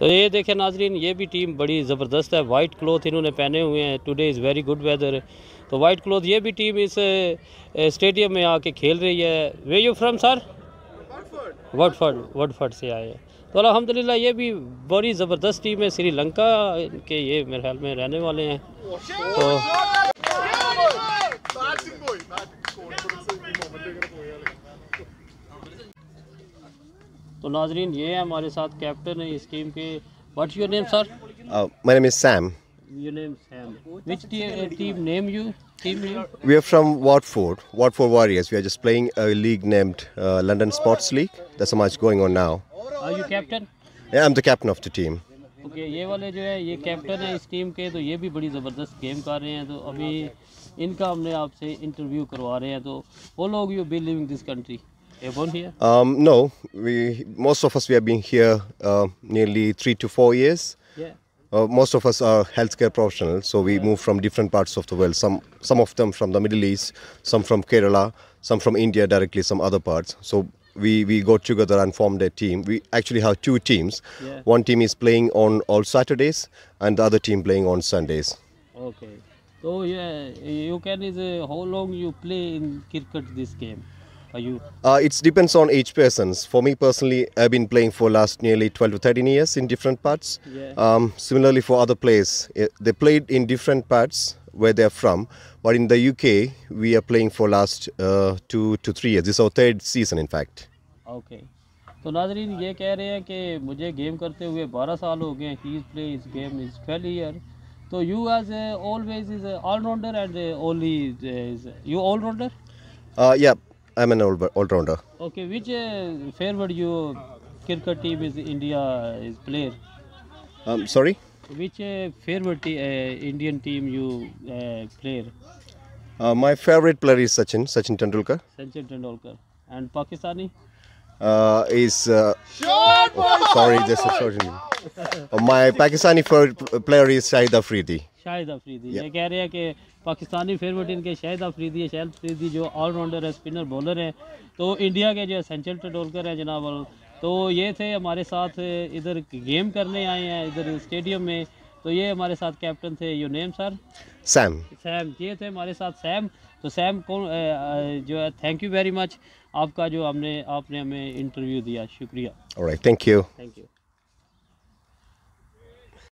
तो ये देखें नाजरीन ये भी टीम बड़ी ज़बरदस्त है वाइट क्लोथ इन्होंने पहने हुए हैं today is very good weather तो वाइट क्लोथ ये भी टीम इस स्टेडियम में आके खेल रही है where you from sir Watford Watford से आए हैं तो अलहमदिल्ला ये भी बड़ी ज़बरदस्त टीम है श्रीलंका के ये मेरे ख्याल में रहने वाले हैं तो तो नाजरीन ये है हमारे साथ कैप्टन है स्कीम के what your name sir my name is Sam your name Sam. Which team, team name you? Team name? We are from Watford, Watford Warriors. We are just playing a league named uh, London Sports League. There's a match going on now. Are you captain? Yeah, I'm the captain of the team. Okay okay, ये वाले जो है ये captain है इस team के तो ये भी बड़ी ज़बरदस्त गेम कर रहे हैं तो अभी इनका हमने आपसे इंटरव्यू करवा रहे हैं तो वो लोग you believe this country Airborne here? Um, no, we most of us we have been here uh, nearly three to four years. Yeah. Uh, most of us are healthcare professionals, so we yeah. move from different parts of the world. Some some of them from the Middle East, some from Kerala, some from India directly, some other parts. So we, we got together and formed a team. We actually have two teams. Yeah. One team is playing on all Saturdays, and the other team playing on Sundays. Okay. So yeah, you can is uh, how long you play in cricket this game? Are you? Uh, it depends on each person. For me personally, I've been playing for last nearly 12 to 13 years in different parts. Yeah. Um, similarly for other players, eh, they played in different parts where they're from. But in the UK, we are playing for last uh, two to three years. This is our third season, in fact. Okay. So नाजरीन ये कह रहे हैं कि मुझे game करते हुए 12 साल हो गए ही इज़ प्ले इस गेम इज़ 12 ईयर तो you age always is all rounder and you all-rounder. Rounder uh, yeah. I'm an all-rounder. Okay, which uh, you cricket team is India is player? Um, sorry. Which uh, favorite uh, Indian team you uh, player? Uh, my favorite player is Sachin, Sachin Tendulkar. Sachin Tendulkar. And Pakistani? Uh, is uh, oh, sorry, just a short. Uh, my Pakistani favorite player is Shahid Afridi. Shahid Afridi ये कह रहे हैं कि Pakistani favourite इनके शाहिद अफरीदी है शाहिद अफरीदी जो allrounder है spinner bowler हैं तो इंडिया के जो एसेंशियल टेंडोलकर हैं जनाब तो ये थे हमारे साथ इधर गेम करने आए हैं इधर स्टेडियम में तो ये हमारे साथ कैप्टन थे you name sir Sam Sam ये थे हमारे साथ सैम तो सैम कौन जो है थैंक यू वेरी मच आपका जो हमने आपने हमें इंटरव्यू दिया शुक्रिया थैंक यू थैंक यू